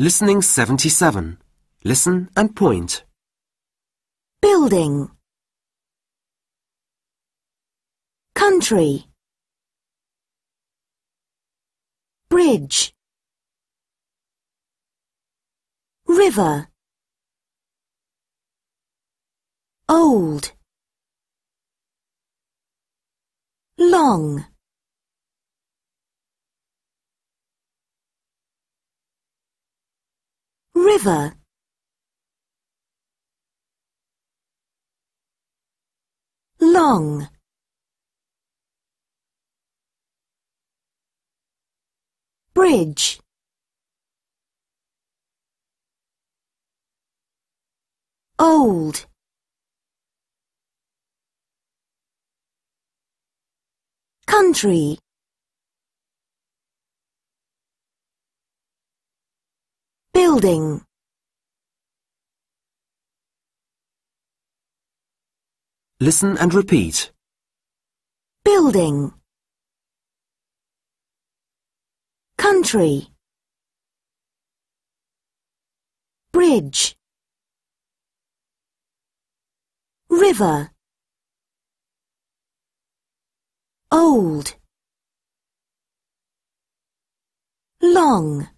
Listening 77. Listen and point. Building. Country. Bridge. River. Old. Long. river long bridge old country building Listen and repeat. Building Country Bridge River Old Long